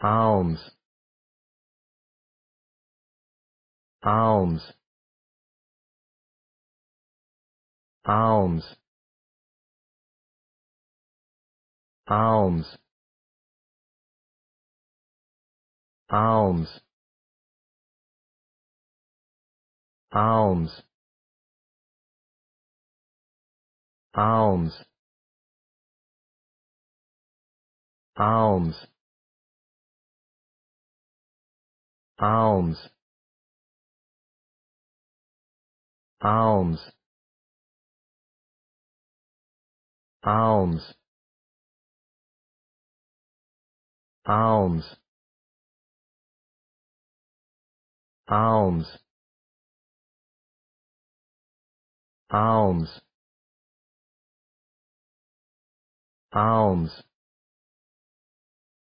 pounds pounds pounds pounds pounds pounds pounds pounds alms alms alms alms alms alms alms